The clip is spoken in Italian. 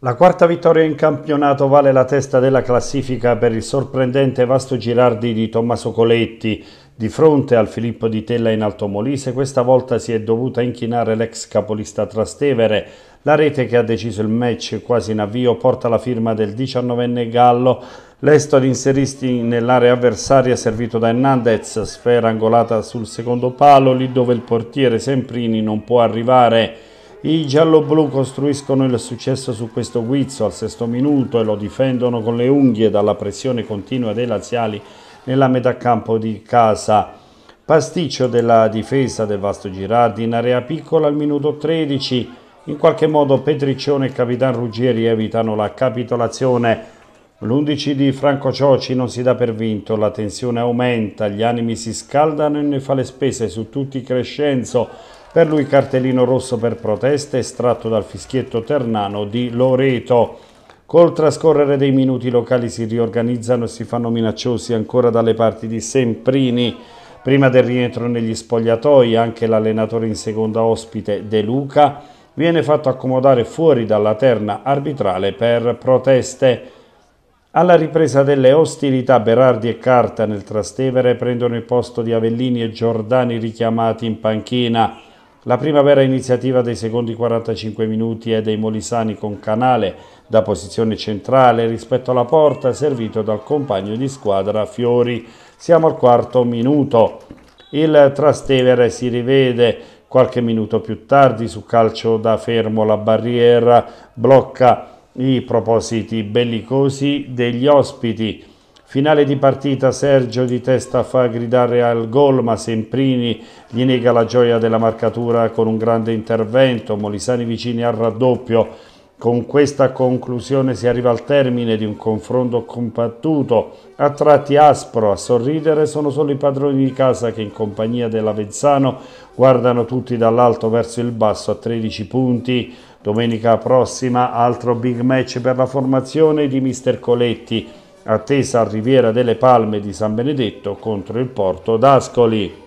La quarta vittoria in campionato vale la testa della classifica per il sorprendente Vasto Girardi di Tommaso Coletti. Di fronte al Filippo di Tella in Altomolise, questa volta si è dovuta inchinare l'ex capolista Trastevere. La rete che ha deciso il match quasi in avvio porta la firma del 19enne Gallo. L'esto ad inserirsi nell'area avversaria servito da Hernandez, sfera angolata sul secondo palo, lì dove il portiere Semprini non può arrivare. I gialloblu costruiscono il successo su questo guizzo al sesto minuto e lo difendono con le unghie dalla pressione continua dei laziali nella metà campo di casa. Pasticcio della difesa del Vasto Girardi in area piccola al minuto 13. In qualche modo Petriccione e Capitan Ruggieri evitano la capitolazione l'11 di Franco Cioci non si dà per vinto, la tensione aumenta, gli animi si scaldano e ne fa le spese su tutti Crescenzo. Per lui cartellino rosso per proteste estratto dal fischietto ternano di Loreto. Col trascorrere dei minuti i locali si riorganizzano e si fanno minacciosi ancora dalle parti di Semprini. Prima del rientro negli spogliatoi anche l'allenatore in seconda ospite De Luca viene fatto accomodare fuori dalla terna arbitrale per proteste. Alla ripresa delle ostilità Berardi e Carta nel Trastevere prendono il posto di Avellini e Giordani richiamati in panchina. La prima vera iniziativa dei secondi 45 minuti è dei Molisani con Canale da posizione centrale rispetto alla porta servito dal compagno di squadra Fiori. Siamo al quarto minuto. Il Trastevere si rivede qualche minuto più tardi su calcio da fermo la barriera blocca i propositi bellicosi degli ospiti. Finale di partita, Sergio di testa fa gridare al gol, ma Semprini gli nega la gioia della marcatura con un grande intervento, Molisani vicini al raddoppio. Con questa conclusione si arriva al termine di un confronto compattuto, a tratti aspro, a sorridere sono solo i padroni di casa che in compagnia dell'Avezzano guardano tutti dall'alto verso il basso a 13 punti Domenica prossima altro big match per la formazione di Mister Coletti, attesa a Riviera delle Palme di San Benedetto contro il Porto d'Ascoli.